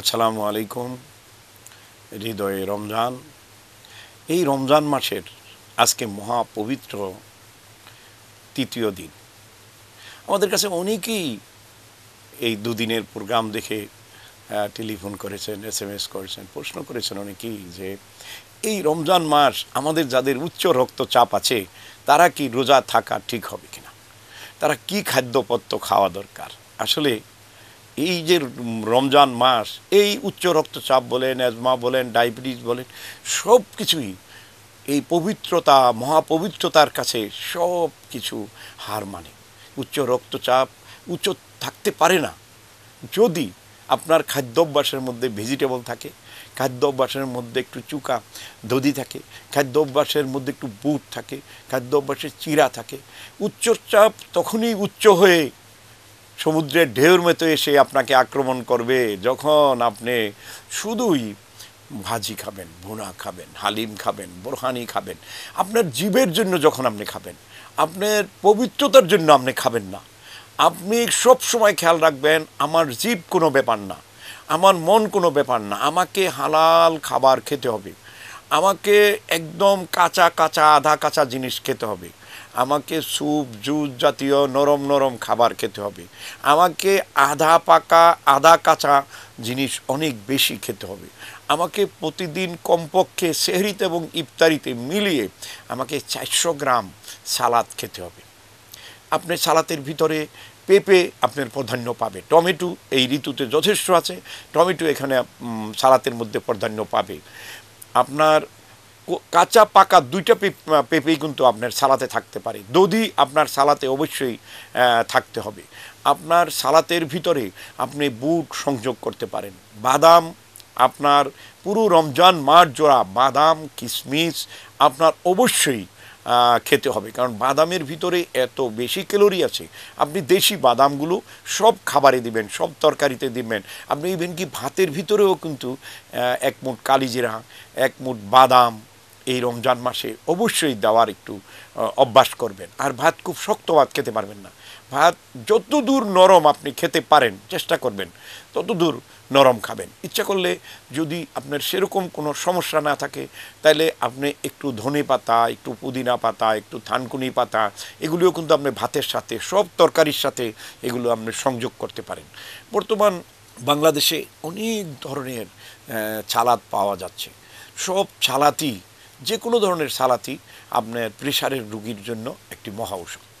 আসসালামু আলাইকুম হৃদয়ে রমজান এই রমজান মাসের আজকে মহাপবিত্র তৃতীয় দিন আমাদের কাছে অনেকেই এই দুদিনের প্রোগ্রাম দেখে টেলিফোন করেছেন এস এম এস করেছেন প্রশ্ন করেছেন অনেকেই যে এই রমজান মাস আমাদের যাদের উচ্চ রক্তচাপ আছে তারা কি রোজা থাকা ঠিক হবে কিনা তারা কি খাদ্যপত্র খাওয়া দরকার আসলে এই যে রমজান মাস এই উচ্চ রক্তচাপ বলেন অ্যাজমা বলেন ডায়াবেটিস বলেন সব কিছুই এই পবিত্রতা মহাপবিত্রতার কাছে সব কিছু হার মানে উচ্চ রক্তচাপ উচ্চ থাকতে পারে না যদি আপনার খাদ্যাভ্যাসের মধ্যে ভেজিটেবল থাকে খাদ্যাভ্যাসের মধ্যে একটু চুকা দধি থাকে খাদ্যাভ্যাসের মধ্যে একটু বুট থাকে খাদ্যাভ্যাসে চিরা থাকে উচ্চচাপ তখনই উচ্চ হয়ে সমুদ্রের ঢেউর মতো এসে আপনাকে আক্রমণ করবে যখন আপনি শুধুই ভাজি খাবেন ভুনা খাবেন হালিম খাবেন বোরহানি খাবেন আপনার জীবের জন্য যখন আপনি খাবেন আপনার পবিত্রতার জন্য আপনি খাবেন না আপনি সব সময় খেয়াল রাখবেন আমার জীব কোনো ব্যাপার না আমার মন কোনো ব্যাপার না আমাকে হালাল খাবার খেতে হবে আমাকে একদম কাঁচা কাঁচা আধা কাঁচা জিনিস খেতে হবে আমাকে স্যুপ জুস জাতীয় নরম নরম খাবার খেতে হবে আমাকে আধা পাকা আধা কাঁচা জিনিস অনেক বেশি খেতে হবে আমাকে প্রতিদিন কমপক্ষে সেহরিতে এবং ইফতারিতে মিলিয়ে আমাকে চারশো গ্রাম সালাদ খেতে হবে আপনি সালাতের ভিতরে পেঁপে আপনার প্রাধান্য পাবে টমেটো এই ঋতুতে যথেষ্ট আছে টমেটো এখানে সালাতের মধ্যে প্রাধান্য পাবে আপনার কাঁচা পাকা দুইটা পেঁপেই কিন্তু আপনার সালাতে থাকতে পারে দধি আপনার সালাতে অবশ্যই থাকতে হবে আপনার সালাতের ভিতরে আপনি বুট সংযোগ করতে পারেন বাদাম আপনার পুরো রমজান মাঠ জোড়া বাদাম কিশমিশ আপনার অবশ্যই খেতে হবে কারণ বাদামের ভিতরে এত বেশি ক্যালোরি আছে আপনি দেশি বাদামগুলো সব খাবারে দিবেন সব তরকারিতে দিবেন আপনি ইভেন কি ভাতের ভিতরেও কিন্তু এক মুঠ কালিজিরা এক মুঠ বাদাম এই রমজান মাসে অবশ্যই দেওয়ার একটু অভ্যাস করবেন আর ভাত খুব শক্ত ভাত খেতে পারবেন না ভাত যত দূর নরম আপনি খেতে পারেন চেষ্টা করবেন তত দূর নরম খাবেন ইচ্ছা করলে যদি আপনার সেরকম কোনো সমস্যা না থাকে তাহলে আপনি একটু ধনে পাতা একটু পুদিনা পাতা একটু থানকুনি পাতা এগুলিও কিন্তু আপনি ভাতের সাথে সব তরকারির সাথে এগুলো আপনি সংযোগ করতে পারেন বর্তমান বাংলাদেশে অনেক ধরনের চালাদ পাওয়া যাচ্ছে সব ছালাতই যে কোনো ধরনের সালাতি আপনার প্রেশারের রুগীর জন্য একটি মহা ঔষধ